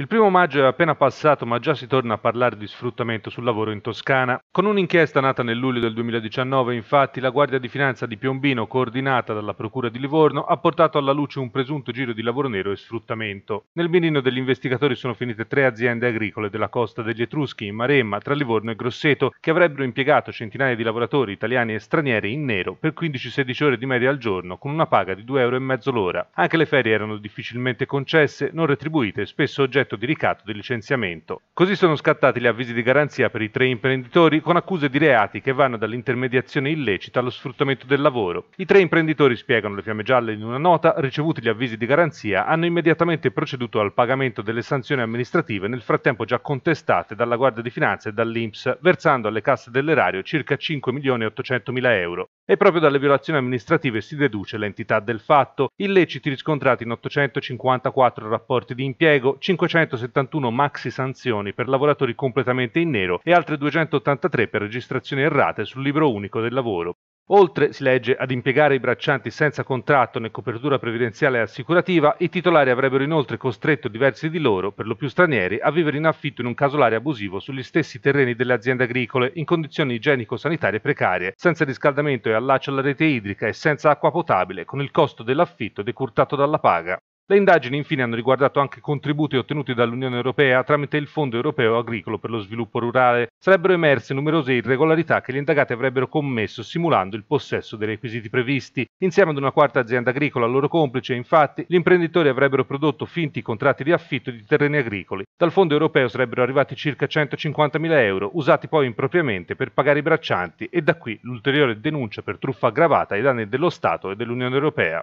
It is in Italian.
Il primo maggio è appena passato, ma già si torna a parlare di sfruttamento sul lavoro in Toscana. Con un'inchiesta nata nel luglio del 2019, infatti, la Guardia di Finanza di Piombino, coordinata dalla Procura di Livorno, ha portato alla luce un presunto giro di lavoro nero e sfruttamento. Nel mirino degli investigatori sono finite tre aziende agricole della costa degli Etruschi, in Maremma, tra Livorno e Grosseto, che avrebbero impiegato centinaia di lavoratori italiani e stranieri in nero per 15-16 ore di media al giorno, con una paga di 2,5 euro l'ora. Anche le ferie erano difficilmente concesse, non retribuite e spesso oggetto oggetto di ricatto di licenziamento. Così sono scattati gli avvisi di garanzia per i tre imprenditori con accuse di reati che vanno dall'intermediazione illecita allo sfruttamento del lavoro. I tre imprenditori, spiegano le fiamme gialle in una nota, ricevuti gli avvisi di garanzia, hanno immediatamente proceduto al pagamento delle sanzioni amministrative nel frattempo già contestate dalla Guardia di Finanza e dall'Inps, versando alle casse dell'erario circa 5.800.000 euro. E proprio dalle violazioni amministrative si deduce l'entità del fatto, illeciti riscontrati in 854 rapporti di impiego, 571 maxi sanzioni per lavoratori completamente in nero e altre 283 per registrazioni errate sul libro unico del lavoro. Oltre, si legge, ad impiegare i braccianti senza contratto né copertura previdenziale e assicurativa, i titolari avrebbero inoltre costretto diversi di loro, per lo più stranieri, a vivere in affitto in un casolare abusivo sugli stessi terreni delle aziende agricole, in condizioni igienico-sanitarie precarie, senza riscaldamento e allaccio alla rete idrica e senza acqua potabile, con il costo dell'affitto decurtato dalla paga. Le indagini infine hanno riguardato anche contributi ottenuti dall'Unione Europea tramite il Fondo Europeo Agricolo per lo Sviluppo Rurale. Sarebbero emerse numerose irregolarità che gli indagati avrebbero commesso simulando il possesso dei requisiti previsti. Insieme ad una quarta azienda agricola loro complice, infatti, gli imprenditori avrebbero prodotto finti contratti di affitto di terreni agricoli. Dal Fondo Europeo sarebbero arrivati circa 150.000 euro, usati poi impropriamente per pagare i braccianti e da qui l'ulteriore denuncia per truffa aggravata ai danni dello Stato e dell'Unione Europea.